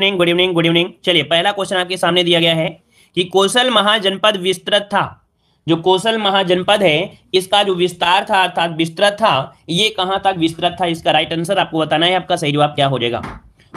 evening good evening good evening चलिए पहला question आपके सामने दिया गया है कि कौशल महाजनपद विस्तृत था जो कौशल महाजनपद है इसका जो विस्तार था अर्थात विस्तृत था ये कहां तक विस्तृत था इसका राइट आंसर आपको बताना है आपका सही जवाब क्या हो जाएगा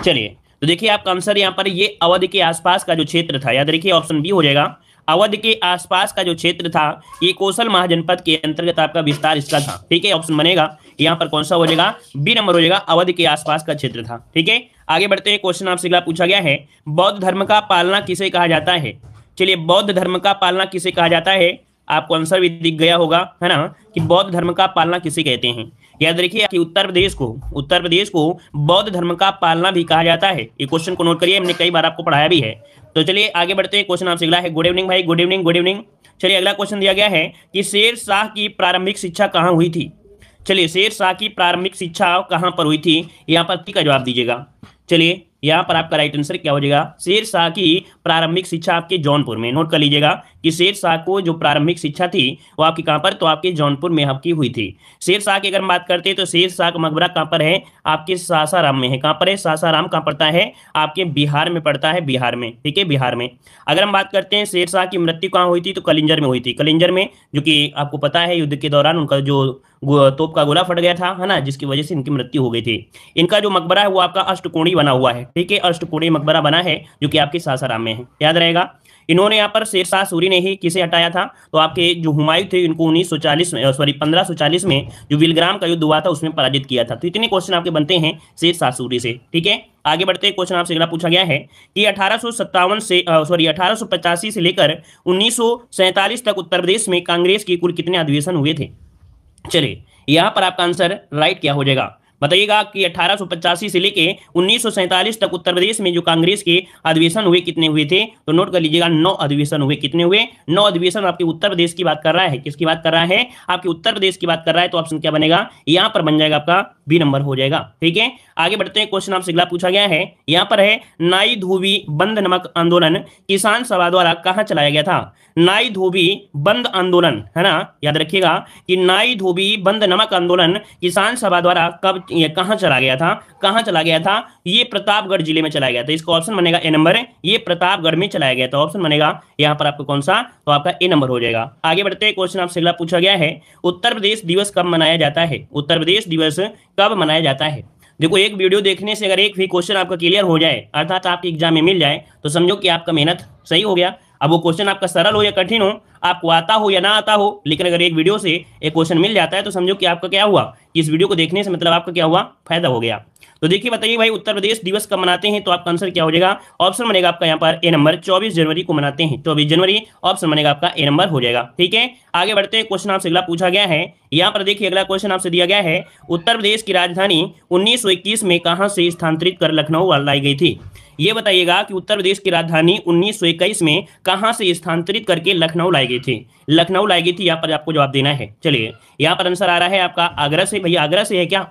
चलिए तो देखिए आपका आंसर यहाँ पर ये अवध के आसपास का जो क्षेत्र था याद रखिए ऑप्शन बी हो जाएगा अवध के आसपास का जो क्षेत्र था ये कौशल महाजनपद के अंतर्गत आपका विस्तार इसका था ठीक है ऑप्शन बनेगा यहाँ पर कौन सा हो जाएगा बी नंबर हो जाएगा अवध के आसपास का क्षेत्र था ठीक है आगे बढ़ते हैं क्वेश्चन आपसे पूछा गया है बौद्ध धर्म का पालना किसे कहा जाता है चलिए बौद्ध धर्म का पालना किसे कहा जाता है आपको आंसर भी दिख गया होगा है ना कि बौद्ध धर्म का पालना किसे कहते हैं याद रखिए कि उत्तर प्रदेश को उत्तर प्रदेश को बौद्ध धर्म का पालना भी कहा जाता है ये क्वेश्चन को नोट करिए हमने कई बार आपको पढ़ाया भी है तो चलिए आगे बढ़ते हैं क्वेश्चन आपसे अगला है गुड इवनिंग भाई गुड इवनिंग गुड इवनिंग चलिए अगला क्वेश्चन दिया गया है कि शेर शाह की प्रारंभिक शिक्षा कहाँ हुई थी चलिए शेर शाह की प्रारंभिक शिक्षा कहाँ पर हुई थी यहाँ पर का जवाब दीजिएगा चलिए यहाँ पर आपका राइट आंसर क्या हो जाएगा शेर शाह की प्रारंभिक शिक्षा आपके जौनपुर में नोट कर लीजिएगा कि शेर शाह को जो प्रारंभिक शिक्षा थी वो आपकी कहाँ पर तो आपके जौनपुर में आपकी हुई थी शेर शाह की अगर बात करते हैं तो शेर शाह का मकबरा कहाँ पर है आपके सासाराम में है कहाँ पर है सासाराम कहाँ पड़ता है आपके बिहार में पड़ता है बिहार में ठीक है बिहार में अगर हम बात करते हैं शेर शाह की मृत्यु कहाँ हुई थी तो कलिंजर में हुई थी कलिंजर में जो कि आपको पता है युद्ध के दौरान उनका जो तोप का गोला फट गया था है ना जिसकी वजह से इनकी मृत्यु हो गई थी इनका जो मकबरा है वो आपका अष्टकोणी बना हुआ है ठीक है अष्टकोणी मकबरा बना है जो कि आपके सासाराम में है याद रहेगा इन्होंने यहाँ पर शेरशाह सूरी ने ही किसे हटाया था तो आपके जो हुमायूं थे इनको 1940 में सॉरी 1540 में जो विलग्राम का युद्ध हुआ था उसमें पराजित किया था तो इतने क्वेश्चन आपके बनते हैं शेरशाह सूरी से ठीक है आगे बढ़ते हैं क्वेश्चन आपसे अगला पूछा गया है कि अठारह से सॉरी अठारह से लेकर उन्नीस तक उत्तर प्रदेश में कांग्रेस के कुल कितने अधिवेशन हुए थे चलिए यहां पर आपका आंसर राइट क्या हो जाएगा बताइएगा कि अठारह से लेके उन्नीस तक उत्तर प्रदेश में जो कांग्रेस के अधिवेशन हुए कितने हुए थे तो नोट कर लीजिएगा नौ अधिवेशन हुए कितने हुए नौ अधिवेशन आपके उत्तर प्रदेश की बात कर रहा है किसकी बात कर रहा है आपके उत्तर प्रदेश की बात कर रहा है तो ऑप्शन क्या बनेगा यहां पर बन जाएगा आपका बी नंबर हो जाएगा ठीक है आगे बढ़ते हैं क्वेश्चन आपसे अगला पूछा गया है यहाँ पर है नाई धोबी बंद नमक आंदोलन किसान सभा द्वारा कहाँ चलाया गया था नाई धोबी बंद आंदोलन है ना याद रखिएगा कि नाई धोबी बंद नमक आंदोलन किसान सभा द्वारा कब कहाँ चला गया था कहाँ चला गया था ये प्रतापगढ़ जिले में चलाया गया था इसका ऑप्शन बनेगा ए नंबर ये प्रतापगढ़ में चलाया गया था ऑप्शन बनेगा यहाँ पर आपको कौन सा तो आपका ए नंबर हो जाएगा आगे बढ़ते हैं क्वेश्चन आपसे अगला पूछा गया है उत्तर प्रदेश दिवस कब मनाया जाता है उत्तर प्रदेश दिवस कब मनाया जाता है देखो एक वीडियो देखने से अगर एक भी क्वेश्चन आपका क्लियर हो जाए अर्थात आपके एग्जाम में मिल जाए तो समझो कि आपका मेहनत सही हो गया अब वो क्वेश्चन आपका सरल हो या कठिन हो आपको आता हो या ना आता हो लेकिन अगर एक वीडियो से एक क्वेश्चन मिल जाता है तो समझो कि आपका क्या हुआ कि इस वीडियो को देखने से मतलब आपका क्या हुआ फायदा हो गया तो देखिए बताइए भाई उत्तर प्रदेश दिवस कब मनाते हैं तो आपका आंसर क्या हो जाएगा ऑप्शन बनेगा आपका यहाँ पर ए नंबर चौबीस जनवरी को मनाते हैं चौबीस जनवरी ऑप्शन बनेगा आपका ए नंबर हो जाएगा ठीक है आगे बढ़ते हैं क्वेश्चन आपसे अगला पूछा गया है यहाँ पर देखिए अगला क्वेश्चन आपसे दिया गया है उत्तर प्रदेश की राजधानी उन्नीस में कहाँ से स्थानांतरित कर लखनऊ लाई गई थी ये बताइएगा कि उत्तर प्रदेश की राजधानी इक्कीस में कहां से स्थानांतरित करके लखनऊ लाई गई थी लखनऊ लाई गई थी यहाँ पर आपको जवाब देना है चलिए यहाँ पर आंसर आ रहा है आपका आगरा से भैया आगरा से है क्या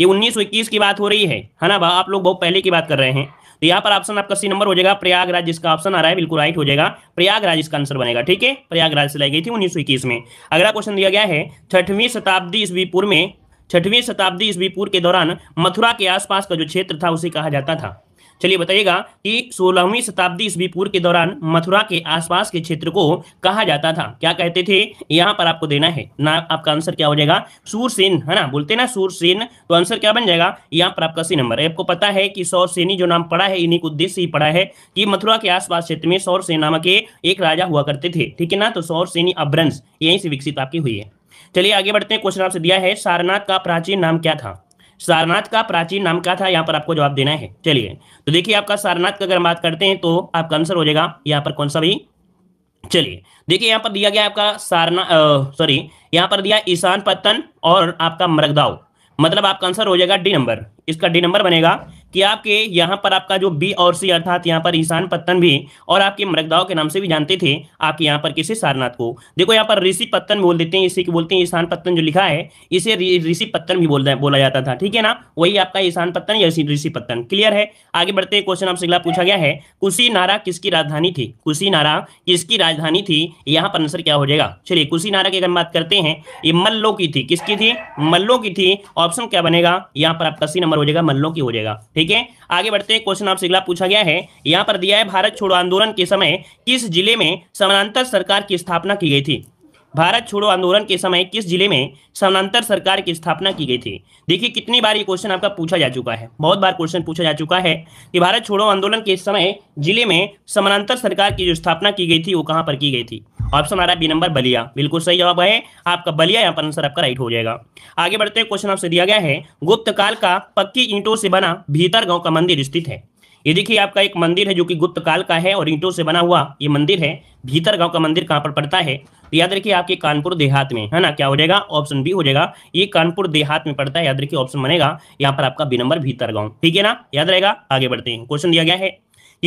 ये उन्नीस इक्कीस की बात हो रही है है ना आप लोग बहुत पहले की बात कर रहे हैं तो यहाँ पर ऑप्शन आपका सी नंबर हो जाएगा प्रयागराज जिसका ऑप्शन आ रहा है बिल्कुल राइट हो जाएगा प्रयागराज इसका आंसर बनेगा ठीक है प्रयागराज से लाई गई थी उन्नीस में अगला क्वेश्चन दिया गया है छठवीं शताब्दी ईस्वीपुर में छठवीं शताब्दी ईस्वीपुर के दौरान मथुरा के आसपास का जो क्षेत्र था उसे कहा जाता था चलिए बताइएगा कि सोलहवीं शताब्दी ईस्वी पूर्व के दौरान मथुरा के आसपास के क्षेत्र को कहा जाता था क्या कहते थे यहाँ पर आपको देना है ना आपका आंसर क्या हो जाएगा सूरसेन है ना बोलते ना सूरसेन तो आंसर क्या बन जाएगा यहाँ पर आपका सी नंबर है आपको पता है कि सौर जो नाम पड़ा है इन्हीं को उद्देश्य ही पड़ा है कि मथुरा के आसपास क्षेत्र में सौर नामक एक राजा हुआ करते थे ठीक है ना तो सौरसेनी अभ्रंश यहीं से विकसित आपकी हुई है चलिए आगे बढ़ते हैं क्वेश्चन आपसे दिया है सारनाथ का प्राचीन नाम क्या था सारनाथ का प्राचीन नाम क्या था यहाँ पर आपको जवाब देना है चलिए तो देखिए आपका सारनाथ का अगर बात करते हैं तो आपका आंसर हो जाएगा यहाँ पर कौन सा भी चलिए देखिए यहाँ पर दिया गया आपका सारना सॉरी यहाँ पर दिया ईशान पत्तन और आपका मरगदाव मतलब आपका आंसर हो जाएगा डी नंबर इसका डी नंबर बनेगा कि आपके यहाँ पर आपका जो बी और सी अर्थात यहाँ पर ईशान पत्तन भी और आपके मृगदाव के नाम से भी जानते थे आपके यहाँ पर किसी सारनाथ को देखो यहाँ पर ऋषि पत्तन बोल देते हैं इसी बोलते हैं ईशान पत्तन जो लिखा है इसे ऋषि पत्तन भी बोल बोला जाता था ठीक है ना वही आपका ईशान पत्तन या ऋषि पत्तन क्लियर है आगे बढ़ते क्वेश्चन आपसे अगला पूछा गया है कुशी नारा किसकी राजधानी थी कुशी नारा किसकी राजधानी थी यहाँ पर आंसर क्या हो जाएगा चलिए कुशी नारा की अगर बात करते हैं ये मल्लो की थी किसकी थी मल्लो की थी ऑप्शन क्या बनेगा यहाँ पर आपका सी नंबर हो जाएगा मल्लो की हो जाएगा ठीक है आगे बढ़ते हैं क्वेश्चन आपसे अगला पूछा गया है यहाँ पर दिया है भारत छोड़ो आंदोलन के समय किस जिले में समानांतर सरकार की स्थापना की गई थी भारत छोड़ो आंदोलन के समय किस जिले में समानांतर सरकार की स्थापना की गई थी देखिए कितनी बार ये क्वेश्चन आपका पूछा जा चुका है बहुत बार क्वेश्चन पूछा जा चुका है कि भारत छोड़ो आंदोलन के समय जिले में समानांतर सरकार की जो स्थापना की गई थी वो कहाँ पर की गई थी ऑप्शन आ रहा है बी नंबर बलिया बिल्कुल सही जवाब है आपका बलिया यहाँ पर आंसर आपका राइट हो जाएगा आगे बढ़ते हैं क्वेश्चन आपसे दिया गया है गुप्त काल का पक्की ईंटों से बना भीतर गांव का मंदिर स्थित है ये देखिए आपका एक मंदिर है जो कि गुप्त काल का है और ईंटों से बना हुआ ये मंदिर है भीतर गांव का मंदिर कहाँ पर पड़ता है तो याद रखिए आपके कानपुर देहात में है ना क्या हो जाएगा ऑप्शन बी हो जाएगा ये कानपुर देहात में पड़ता है याद रखिए ऑप्शन बनेगा यहाँ पर आपका बी नंबर भीतर गांव ठीक है ना याद रहेगा आगे बढ़ते हैं क्वेश्चन दिया गया है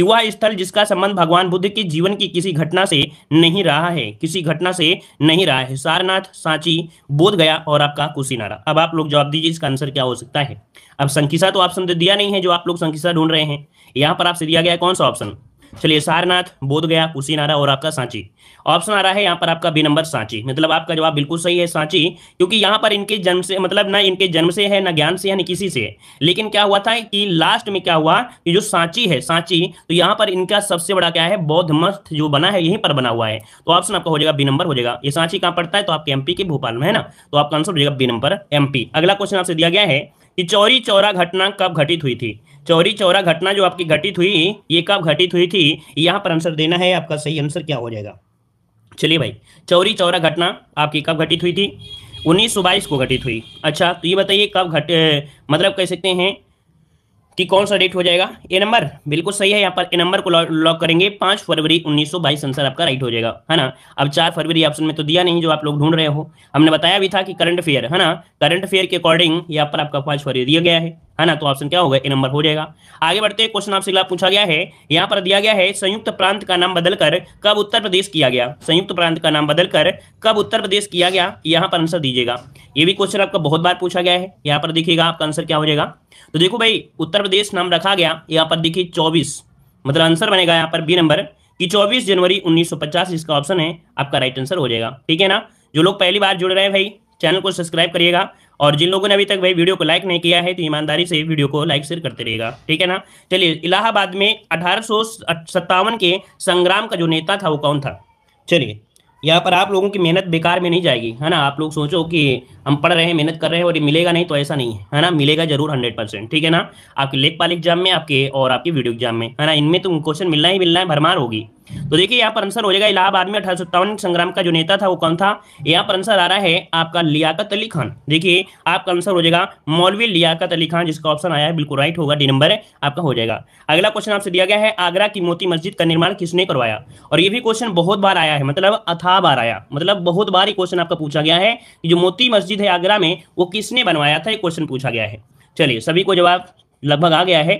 वह स्थल जिसका संबंध भगवान बुद्ध के जीवन की किसी घटना से नहीं रहा है किसी घटना से नहीं रहा है सारनाथ सांची बोध गया और आपका कुशीनारा अब आप लोग जवाब दीजिए इसका आंसर क्या हो सकता है अब संखिसा तो ऑप्शन तो दिया नहीं है जो आप लोग संखिसा ढूंढ रहे हैं यहाँ पर आपसे दिया गया कौन सा ऑप्शन चलिए सारनाथ बोध गया कुशीनारा और आपका सांची ऑप्शन आ रहा है यहाँ पर आपका बी नंबर सांची मतलब आपका जवाब बिल्कुल सही है सांची क्योंकि यहाँ पर इनके जन्म से मतलब ना इनके जन्म से है ना ज्ञान से है ना किसी से लेकिन क्या हुआ था कि लास्ट में क्या हुआ कि जो सांची है सांची तो यहाँ पर इनका सबसे बड़ा क्या है बौद्ध मठ जो बना है यहीं पर बना हुआ है तो ऑप्शन आपका हो जाएगा बी नंबर हो जाएगा ये सांची कहाँ पड़ता है तो आपके एमपी के भोपाल में है ना तो आपका आंसर हो जाएगा बी नंबर एमपी अगला क्वेश्चन आपसे दिया गया है कि चौरी चौरा घटना कब घटित हुई थी चौरी चौरा घटना जो आपकी घटित हुई ये कब घटित हुई थी यहाँ पर आंसर देना है आपका सही आंसर क्या हो जाएगा चलिए भाई चौरी चौरा घटना आपकी कब घटित हुई थी उन्नीस सौ बाईस को घटित हुई अच्छा तो ये बताइए कब घट मतलब कह सकते हैं कि कौन सा डेट हो जाएगा ए नंबर बिल्कुल सही है यहाँ पर ए नंबर को लॉक करेंगे पांच फरवरी उन्नीस सौ बाईस आंसर आपका राइट हो जाएगा है ना अब चार फरवरी ऑप्शन में तो दिया नहीं जो आप लोग ढूंढ रहे हो हमने बताया भी था कि करंट अफेयर है ना करंट अफेयर के अकॉर्डिंग यहाँ पर आपका पांच फरवरी दिया गया है है ना तो ऑप्शन क्या होगा ए नंबर हो जाएगा आगे बढ़ते क्वेश्चन आपसे अगला पूछा गया है यहाँ पर दिया गया है संयुक्त प्रांत का नाम बदलकर कब उत्तर प्रदेश किया गया संयुक्त प्रांत का नाम बदलकर कब उत्तर प्रदेश किया गया यहाँ पर आंसर दीजिएगा ये भी क्वेश्चन आपका बहुत बार पूछा गया है यहाँ पर देखिएगा आपका आंसर क्या हो जाएगा तो देखो भाई उत्तर प्रदेश नाम रखा गया यहाँ पर देखिए चौबीस मतलब आंसर बनेगा यहाँ पर बी नंबर की चौबीस जनवरी उन्नीस इसका ऑप्शन है आपका राइट आंसर हो जाएगा ठीक है ना जो लोग पहली बार जुड़ रहे हैं भाई चैनल को सब्सक्राइब करिएगा और जिन लोगों ने अभी तक भाई वीडियो को लाइक नहीं किया है तो ईमानदारी से वीडियो को लाइक शेयर करते रहेगा ठीक है ना चलिए इलाहाबाद में अठारह के संग्राम का जो नेता था वो कौन था चलिए यहाँ पर आप लोगों की मेहनत बेकार में नहीं जाएगी है ना आप लोग सोचो कि हम पढ़ रहे हैं मेहनत कर रहे हैं और ये मिलेगा नहीं तो ऐसा नहीं है ना मिलेगा जरूर हंड्रेड परसेंट ठीक है ना आपके लेखपाल एग्जाम में आपके और आपके वीडियो एग्जाम में है ना इनमें तो क्वेश्चन मिलना ही मिलना है भरमार होगी तो देखिए यहाँ पर आंसर हो जाएगा इलाहाबाद में अठारह सत्तावन संग्राम का जो नेता था वो कौन था यहाँ पर आंसर आ रहा है आपका लियाकत अली खान देखिए आपका आंसर हो जाएगा मौलवी लियाकत अली खान जिसका ऑप्शन आया है बिल्कुल राइट होगा डी नंबर आपका हो जाएगा अगला क्वेश्चन आपसे दिया गया है आगरा की मोती मस्जिद का निर्माण किसने करवाया और ये भी क्वेश्चन बहुत बार आया है मतलब अथा बार आया मतलब बहुत बार ये क्वेश्चन आपका पूछा गया है जो मोती मस्जिद मस्जिद है आगरा में वो किसने बनवाया था ये क्वेश्चन पूछा गया है चलिए सभी को जवाब लगभग आ गया है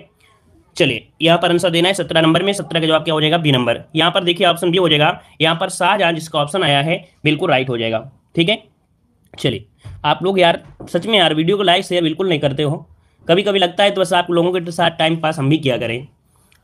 चलिए यहाँ पर आंसर देना है सत्रह नंबर में सत्रह का जवाब क्या हो जाएगा बी नंबर यहाँ पर देखिए ऑप्शन बी हो जाएगा यहाँ पर शाहजहां जिसका ऑप्शन आया है बिल्कुल राइट हो जाएगा ठीक है चलिए आप लोग यार सच में यार वीडियो को लाइक शेयर बिल्कुल नहीं करते हो कभी कभी लगता है तो बस आप लोगों के साथ टाइम पास हम भी किया करें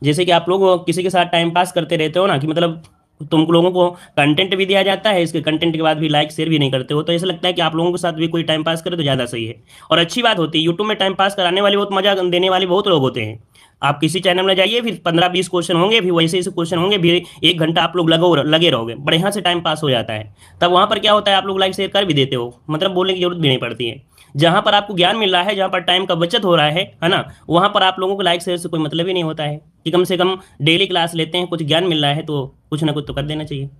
जैसे कि आप लोग किसी के साथ टाइम पास करते रहते हो ना कि मतलब तुम लोगों को कंटेंट भी दिया जाता है इसके कंटेंट के बाद भी लाइक शेयर भी नहीं करते हो तो ऐसा लगता है कि आप लोगों के साथ भी कोई टाइम पास करे तो ज़्यादा सही है और अच्छी बात होती है यूट्यूब में टाइम पास कराने वाले बहुत मजा देने वाले बहुत लोग होते हैं आप किसी चैनल में जाइए फिर पंद्रह बीस क्वेश्चन होंगे फिर वैसे ऐसे क्वेश्चन होंगे फिर एक घंटा आप लोग लगो लगे रहोगे बढ़िया से टाइम पास हो जाता है तब वहाँ पर क्या होता है आप लोग लाइक शेयर कर भी देते हो मतलब बोलने की जरूरत भी नहीं पड़ती है जहाँ पर आपको ज्ञान मिल रहा है जहाँ पर टाइम का बचत हो रहा है है ना वहाँ पर आप लोगों को लाइक शेयर से कोई मतलब ही नहीं होता है कि कम से कम डेली क्लास लेते हैं कुछ ज्ञान मिल रहा है तो कुछ ना कुछ तो कर देना चाहिए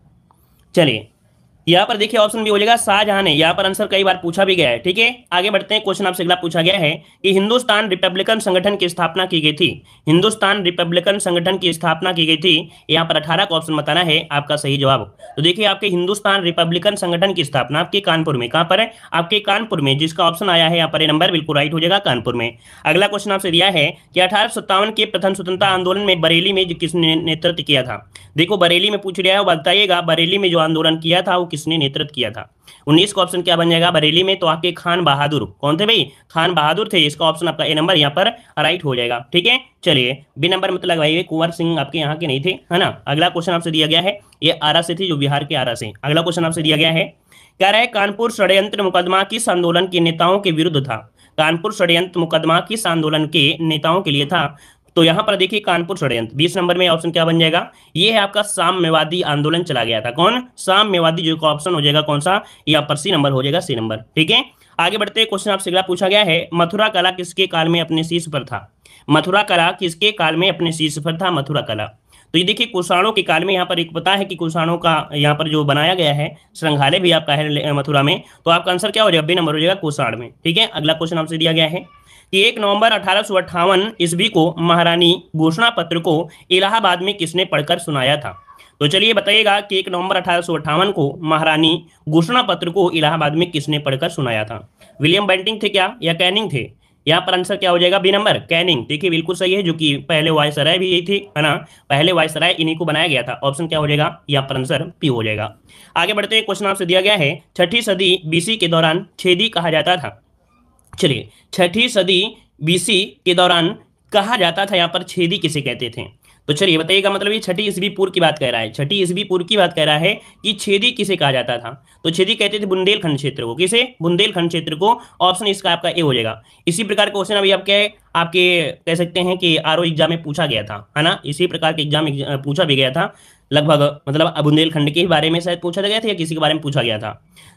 चलिए यहाँ पर देखिए ऑप्शन भी हो जाएगा शाहजहां ने यहाँ पर आंसर कई बार पूछा भी गया है ठीक है आगे बढ़ते हैं क्वेश्चन आपसे अगला पूछा गया है कि हिंदुस्तान रिपब्लिकन संगठन की स्थापना की गई थी हिंदुस्तान रिपब्लिकन संगठन की स्थापना की गई थी यहाँ पर अठारह का ऑप्शन बताना है आपका सही जवाब तो देखिए आपके हिंदुस्तान रिपब्लिकन संगठन की स्थापना आपके कानपुर में कहाँ पर है आपके कानपुर में जिसका ऑप्शन आया है यहाँ पर नंबर बिल्कुल राइट हो जाएगा कानपुर में अगला क्वेश्चन आपसे दिया है कि अठारह के प्रथम स्वतंत्रता आंदोलन में बरेली में किसने नेतृत्व किया था देखो बरेली में पूछ रहा है बताइएगा बरेली में जो आंदोलन किया था वो किसने नेतृत्व किया था उन्नीस का ऑप्शन क्या बन जाएगा बरेली में तो आपके खान बहादुर कौन थे भाई खान बहादुर थे इसका ऑप्शन आपका ए नंबर यहाँ पर राइट हो जाएगा ठीक है चलिए बी नंबर मतलब लगाइए कुंवर सिंह आपके यहाँ के नहीं थे है ना अगला क्वेश्चन आपसे दिया गया है ये आरा से थी जो बिहार के आरा से अगला क्वेश्चन आपसे दिया गया है कह रहा है कानपुर षडयंत्र मुकदमा किस आंदोलन के नेताओं के विरुद्ध था कानपुर षडयंत्र मुकदमा किस आंदोलन के नेताओं के लिए था तो यहां पर देखिए कानपुर षडयंत्र बीस नंबर में ऑप्शन क्या बन जाएगा ये है आपका साम्यवादी आंदोलन चला गया था कौन साम्यवादी जो ऑप्शन हो जाएगा कौन सा यहाँ पर सी नंबर हो जाएगा सी नंबर ठीक है आगे बढ़ते क्वेश्चन आपसे अगला पूछा गया है मथुरा कला किसके काल में अपने शीर्ष पर था मथुरा कला किसके काल में अपने शीर्ष पर था मथुरा कला तो ये देखिए कुषाणों के काल में यहाँ पर एक पता है कि कुषाणों का यहाँ पर जो बनाया गया है श्रृंगाले भी आपका है मथुरा में तो आपका आंसर क्या हो जाएगा बी नंबर हो जाएगा कुषाण में ठीक है अगला क्वेश्चन आपसे दिया गया है कि एक नवंबर अठारह ईस्वी को महारानी घोषणा पत्र को इलाहाबाद में किसने पढ़कर सुनाया था तो चलिए बताइएगा कि एक नवंबर अठारह को महारानी घोषणा पत्र को इलाहाबाद में किसने पढ़कर सुनाया था विलियम बेंटिंग थे क्या या कैनिंग थे यहाँ पर आंसर क्या हो जाएगा बी नंबर कैनिंग देखिए बिल्कुल सही है जो कि पहले वायसराय भी यही थी है ना पहले वायसराय इन्हीं को बनाया गया था ऑप्शन क्या हो जाएगा यहाँ पर आंसर पी हो जाएगा आगे बढ़ते हैं क्वेश्चन आपसे दिया गया है छठी सदी बीसी के दौरान छेदी कहा जाता था चलिए छठी सदी बीसी के दौरान कहा जाता था यहाँ पर छेदी किसे कहते थे तो चलिए बताइएगा मतलब ये छठी ईस्वी पूर्व की बात कह रहा है छठी ईस्वी पूर्व की बात कह रहा है कि छेदी किसे कहा जाता था तो छेदी कहते थे बुंदेलखंड क्षेत्र को किसे बुंदेलखंड क्षेत्र को ऑप्शन इसका आपका ए हो जाएगा इसी प्रकार का क्वेश्चन अभी आपके आपके कह सकते हैं कि आर एग्जाम में पूछा गया था है ना इसी प्रकार के एग्जाम पूछा भी गया था लगभग मतलब बुंदेलखंड के बारे में शायद पूछा गया था या किसी के बारे में पूछा गया था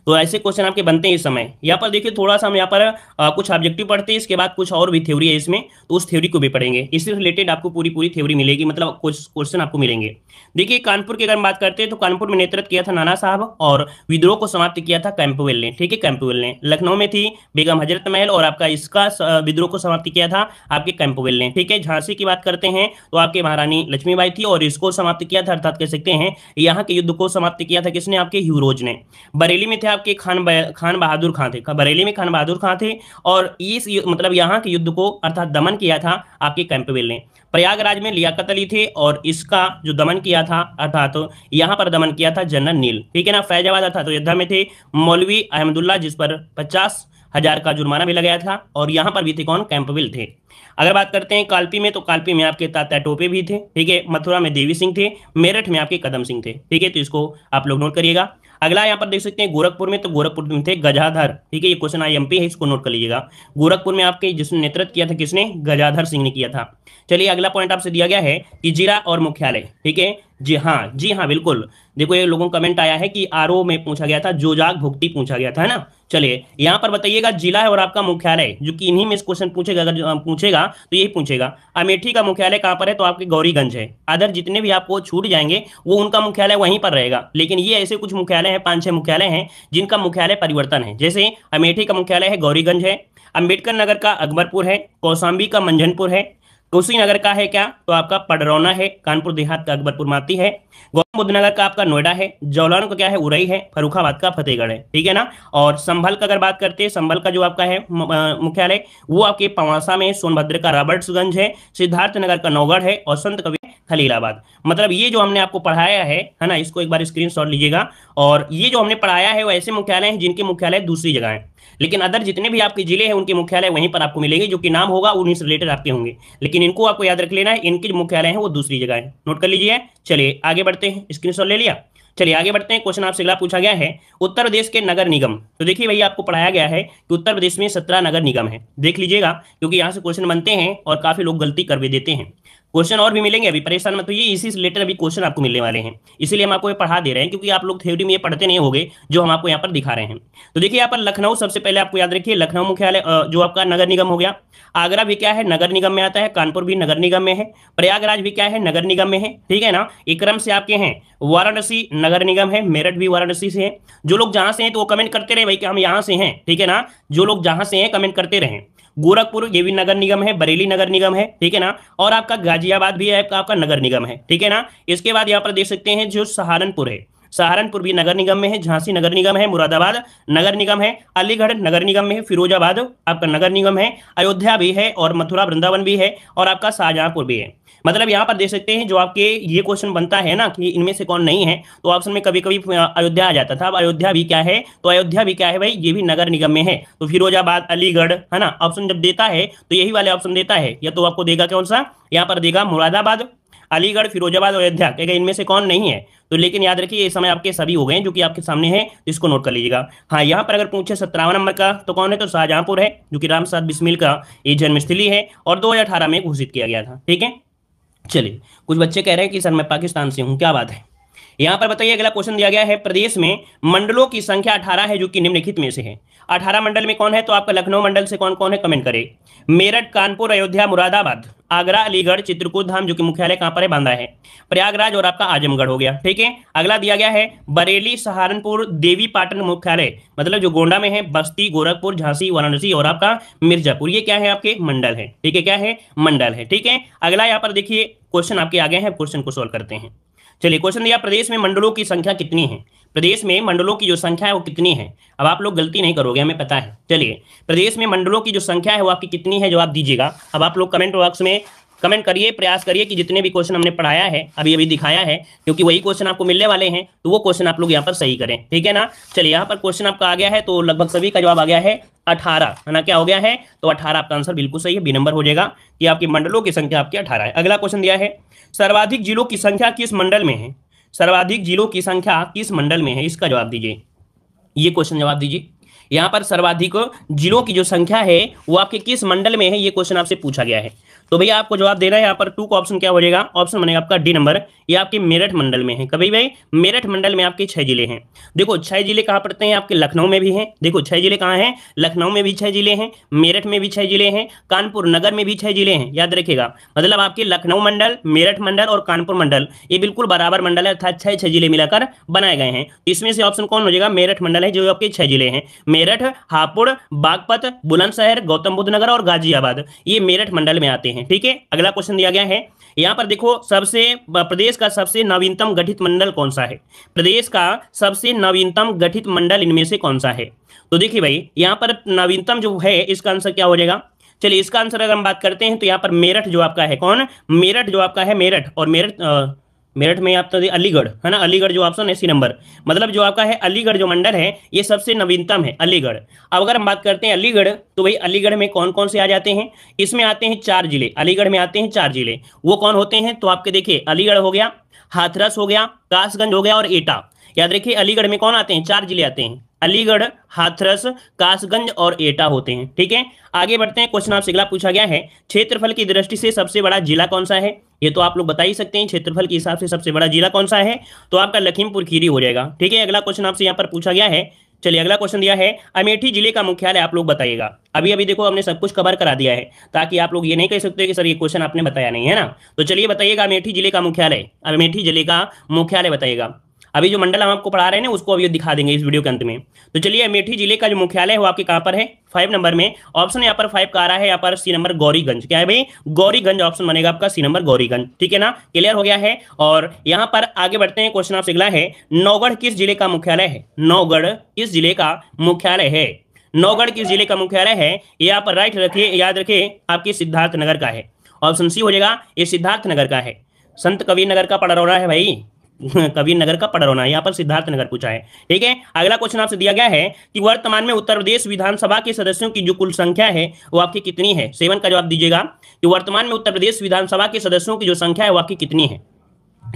तो ऐसे क्वेश्चन आपके बनते हैं इस समय यहाँ पर देखिए थोड़ा सा हम यहाँ पर आ, कुछ ऑब्जेक्टिव पढ़ते हैं इसके बाद कुछ और भी थ्योरी है इसमें तो उस थ्योरी को भी पढ़ेंगे इससे रिलेटेड आपको पूरी पूरी थ्योरी मिलेगी मतलब कुछ क्वेश्चन आपको मिलेंगे देखिए कानपुर की अगर हम बात करते हैं तो कानपुर में नेतृत्व किया था नाना साहब और विद्रोह को समाप्त किया था कैंपवेल ने ठीक है कैंपवेल ने लखनऊ में थी बेगम हजरत महल और आपका इसका विद्रोह को समाप्त किया था आपके कैंपवेल ने ठीक है झांसी की बात करते हैं तो आपके महारानी लक्ष्मीबाई थी और इसको समाप्त किया था अर्थात कह सकते हैं यहाँ के युद्ध को समाप्त किया था किसने आपके ह्यूरोज ने बरेली में थे आपके खान खान बहादुर खां थे बरेली में खान बहादुर खां थे और इस मतलब यहाँ के युद्ध को अर्थात दमन किया था आपके कैंपवेल ने प्रयागराज में लियाकत अली थे और इसका जो दमन किया था अर्थात तो यहाँ पर दमन किया था जनरल नील ठीक है ना फैजाबाद अर्थात तो योद्धा में थे मौलवी अहमदुल्ला जिस पर हजार का जुर्माना भी लगाया था और यहाँ पर भी थे कौन कैंपविल थे अगर बात करते हैं कालपी में तो कालपी में आपके तात्या टोपे भी थे ठीक है मथुरा में देवी सिंह थे मेरठ में आपके कदम सिंह थे ठीक है तो इसको आप लोग नोट करिएगा अगला यहाँ पर देख सकते हैं गोरखपुर में तो गोरखपुर में थे गजाधर ठीक है ये क्वेश्चन आई एमपी है इसको नोट कर लीजिएगा गोरखपुर में आपके जिसने नेतृत्व किया था किसने गजाधर सिंह ने किया था चलिए अगला पॉइंट आपसे दिया गया है कि जिला और मुख्यालय ठीक है जी हाँ जी हाँ बिल्कुल देखो ये लोगों का कमेंट आया है कि आर में पूछा गया था जोजाग भुक्ति पूछा गया था है ना चलिए यहाँ पर बताइएगा जिला है और आपका मुख्यालय जो कि इन्हीं में इस क्वेश्चन पूछेगा अगर पूछेगा तो यही पूछेगा अमेठी का मुख्यालय कहाँ पर है तो आपके गौरीगंज है अदर जितने भी आपको छूट जाएंगे वो उनका मुख्यालय वहीं पर रहेगा लेकिन ये ऐसे कुछ मुख्यालय हैं पांच छह मुख्यालय हैं जिनका मुख्यालय परिवर्तन है जैसे अमेठी का मुख्यालय है गौरीगंज है अम्बेडकर नगर का अकबरपुर है कौसाम्बी का मंझनपुर है नगर का है क्या तो आपका पडरौना है कानपुर देहात का अकबरपुर माती है गौतम बुद्ध नगर का आपका नोएडा है जौलान का क्या है उरई है फरुखाबाद का फतेहगढ़ है ठीक है ना और संभल का अगर बात करते हैं संभल का जो आपका है मुख्यालय वो आपके पवासा में सोनभद्र का रॉबर्ट्सगंज है सिद्धार्थ नगर का नौगढ़ है और संत कवि खलीलाबाद मतलब ये जो हमने आपको पढ़ाया है है ना इसको एक बार स्क्रीन लीजिएगा और ये जो हमने पढ़ाया है वो ऐसे मुख्यालय है जिनके मुख्यालय दूसरी जगह है लेकिन अदर जितने भी आपके जिले हैं उनके मुख्यालय वहीं पर आपको मिलेंगे जो कि नाम होगा उन्हीं से रिलेटेड आपके होंगे लेकिन इनको आपको याद रख लेना है इनके मुख्यालय है वो दूसरी जगह है नोट कर लीजिए चलिए आगे बढ़ते हैं स्क्रीन ले लिया चलिए आगे बढ़ते हैं क्वेश्चन आपसे अगला पूछा गया है उत्तर प्रदेश के नगर निगम तो देखिए भैया आपको पढ़ाया गया है कि उत्तर प्रदेश में सत्रह नगर निगम है देख लीजिएगा क्योंकि यहाँ से क्वेश्चन बनते हैं और काफी लोग गलती कर भी देते हैं क्वेश्चन और भी मिलेंगे अभी परेशान मत तो ये इसी से रिलेटेड अभी क्वेश्चन आपको मिलने वाले हैं इसीलिए हम आपको ये पढ़ा दे रहे हैं क्योंकि आप लोग थ्योरी में ये पढ़ते नहीं होंगे जो हम आपको यहाँ पर दिखा रहे हैं तो देखिए यहाँ पर लखनऊ सबसे पहले आपको याद रखिए लखनऊ मुख्यालय जो आपका नगर निगम हो गया आगरा भी क्या है नगर निगम में आता है कानपुर भी नगर निगम में है प्रयागराज भी क्या है नगर निगम में है ठीक है ना एक क्रम से आपके हैं वाराणसी नगर निगम है मेरठ भी वाराणसी से है जो लोग जहां से हैं तो वो कमेंट करते रहे भाई कि हम यहाँ से हैं ठीक है ना जो लोग जहां से हैं कमेंट करते रहे गोरखपुर ये भी नगर निगम है बरेली नगर निगम है ठीक है ना और आपका गाजियाबाद भी है आपका नगर निगम है ठीक है ना इसके बाद यहाँ पर देख सकते हैं जो सहारनपुर है सहारनपुर भी नगर निगम में है झांसी नगर निगम है मुरादाबाद नगर निगम है अलीगढ़ नगर निगम में है फिरोजाबाद आपका नगर निगम है अयोध्या भी है और मथुरा वृंदावन भी है और आपका शाहजहांपुर भी है मतलब यहाँ पर देख सकते हैं जो आपके ये क्वेश्चन बनता है ना कि इनमें से कौन नहीं है तो ऑप्शन में कभी कभी अयोध्या आ जाता था अब अयोध्या भी क्या है तो अयोध्या भी क्या है भाई ये भी नगर निगम में है तो फिरोजाबाद अलीगढ़ है ना ऑप्शन जब देता है तो यही वाले ऑप्शन देता है या तो आपको देगा कौन सा यहाँ पर देगा मुरादाबाद अलीगढ़ फिरोजाबाद और अयोध्या इनमें से कौन नहीं है तो लेकिन याद रखिए ये समय आपके सभी हो गए जो कि आपके सामने है इसको नोट कर लीजिएगा हाँ यहाँ पर अगर पूछे सत्रहवा नंबर का तो कौन है तो शाहजहांपुर है जो कि रामसाद बिस्मिल का ये जन्मस्थली है और दो में घोषित किया गया था ठीक है चलिए कुछ बच्चे कह रहे हैं कि सर मैं पाकिस्तान से हूँ क्या बात है यहां पर बताइए अगला क्वेश्चन दिया गया है प्रदेश में मंडलों की संख्या अठारह है जो कि निम्नलिखित में से है अठारह मंडल में कौन है तो आपका लखनऊ मंडल से कौन कौन है कमेंट करे मेरठ कानपुर अयोध्या मुरादाबाद आगरा अलीगढ़ चित्रकूट धाम जो कि मुख्यालय कहां पर है बांदा है प्रयागराज और आपका आजमगढ़ हो गया ठीक है अगला दिया गया है बरेली सहारनपुर देवी पाटन मुख्यालय मतलब जो गोंडा में है बस्ती गोरखपुर झांसी वाराणसी और आपका मिर्जापुर ये क्या है आपके मंडल है ठीक है क्या है मंडल है ठीक है अगला यहाँ पर देखिए क्वेश्चन आपके आगे हैं क्वेश्चन को सोल्व करते हैं चलिए क्वेश्चन दिया प्रदेश में मंडलों की संख्या कितनी है प्रदेश में मंडलों की जो संख्या है वो कितनी है अब आप लोग गलती नहीं करोगे हमें पता है चलिए प्रदेश में मंडलों की जो संख्या है वो आपकी कितनी है जवाब दीजिएगा अब आप लोग कमेंट बॉक्स में कमेंट करिए प्रयास करिए कि जितने भी क्वेश्चन हमने पढ़ाया है अभी अभी दिखाया है क्योंकि वही क्वेश्चन आपको मिलने वाले हैं तो वो क्वेश्चन आप लोग यहाँ पर सही करें ठीक है ना चलिए यहाँ पर क्वेश्चन आपका आ गया है तो लगभग सभी का जवाब आ गया है अठारह है ना क्या हो गया है तो अठारह आपका आंसर बिल्कुल सही है बी नंबर हो जाएगा कि आपके मंडलों की संख्या आपकी अठारह है अगला क्वेश्चन दिया है सर्वाधिक जिलों की संख्या किस मंडल में है सर्वाधिक जिलों की संख्या किस मंडल में है इसका जवाब दीजिए ये क्वेश्चन जवाब दीजिए यहाँ पर सर्वाधिक जिलों की जो संख्या है वो आपके किस मंडल में है ये क्वेश्चन आपसे पूछा गया है तो भैया आपको जवाब देना है यहाँ पर टू का ऑप्शन क्या हो जाएगा ऑप्शन बनेगा आपका डी नंबर ये आपके मेरठ मंडल में है कभी भाई मेरठ मंडल में आपके छह जिले हैं देखो छह जिले कहाँ पड़ते हैं आपके लखनऊ में भी हैं देखो छह जिले कहाँ हैं लखनऊ में भी छह जिले हैं मेरठ में भी छह जिले हैं कानपुर नगर में भी छह जिले हैं याद रखेगा मतलब आपके लखनऊ मंडल मेरठ मंडल और कानपुर मंडल ये बिल्कुल बराबर मंडल है अर्थात छह छह जिले मिलाकर बनाए गए हैं तो इसमें से ऑप्शन कौन हो जाएगा मेरठ मंडल है जो आपके छह जिले हैं मेरठ हापुड़ बागपत बुलंदशहर गौतम बुद्ध नगर और गाजियाबाद ये मेरठ मंडल में आते हैं हैं ठीक है अगला क्वेश्चन दिया गया है यहाँ पर देखो सबसे प्रदेश का सबसे नवीनतम गठित मंडल कौन सा है प्रदेश का सबसे नवीनतम गठित मंडल इनमें से कौन सा है तो देखिए भाई यहाँ पर नवीनतम जो है इसका आंसर क्या हो जाएगा चलिए इसका आंसर अगर हम बात करते हैं तो यहाँ पर मेरठ जो आपका है कौन मेरठ जो आपका है मेरठ और मेरठ मेरठ में आप तो अलीगढ़ है ना अलीगढ़ जो ऑप्शन है सी नंबर मतलब जो आपका है अलीगढ़ जो मंडल है ये सबसे नवीनतम है अलीगढ़ अब अगर हम बात करते हैं अलीगढ़ तो भाई अलीगढ़ में कौन कौन से आ जाते हैं इसमें आते हैं चार जिले अलीगढ़ में आते हैं चार जिले वो कौन होते हैं तो आपके देखिए अलीगढ़ हो गया हाथरस हो गया कासगंज हो गया और एटा याद रखिए अलीगढ़ में कौन आते हैं चार जिले आते हैं अलीगढ़ हाथरस कासगंज और एटा होते हैं ठीक है आगे बढ़ते हैं क्वेश्चन आपसे अगला पूछा गया है क्षेत्रफल की दृष्टि से सबसे बड़ा जिला कौन सा है ये तो आप लोग बता ही सकते हैं क्षेत्रफल के हिसाब से सबसे बड़ा जिला कौन सा है तो आपका लखीमपुर खीरी हो जाएगा ठीक है अगला क्वेश्चन आपसे यहाँ पर पूछा गया है चलिए अगला क्वेश्चन दिया है अमेठी जिले का मुख्यालय आप लोग बताइएगा अभी अभी देखो हमने सब कुछ कवर करा दिया है ताकि आप लोग ये नहीं कह सकते कि सर ये क्वेश्चन आपने बताया नहीं है ना तो चलिए बताइएगा अमेठी जिले का मुख्यालय अमेठी जिले का मुख्यालय बताइएगा अभी जो मंडल हम आपको पढ़ा रहे हैं उसको अभी दिखा देंगे इस वीडियो के अंत में तो चलिए अमेठी जिले का जो मुख्यालय है वो आपके कहां पर है फाइव नंबर में ऑप्शन यहाँ पर फाइव का आ रहा है यहाँ पर सी नंबर गौरीगंज क्या है भाई गौरीगंज ऑप्शन बनेगा आपका सी नंबर गौरीगंज ठीक है ना क्लियर हो गया है और यहाँ पर आगे बढ़ते हैं क्वेश्चन आपसे अगला है नौगढ़ किस जिले का मुख्यालय है नौगढ़ किस जिले का मुख्यालय है नौगढ़ किस जिले का मुख्यालय है ये आप राइट रखिए याद रखिए आपके सिद्धार्थ नगर का है ऑप्शन सी हो जाएगा ये सिद्धार्थ नगर का है संत कबीर नगर का पड़ा रहा है भाई कबीर नगर का पडर होना है यहाँ पर सिद्धार्थ नगर पूछा है ठीक है अगला क्वेश्चन आपसे दिया गया है कि वर्तमान में उत्तर प्रदेश विधानसभा के सदस्यों की जो कुल संख्या है वो आपकी कितनी है सेवन का जवाब दीजिएगा कि वर्तमान में उत्तर प्रदेश विधानसभा के सदस्यों की जो संख्या है वो आपकी कितनी है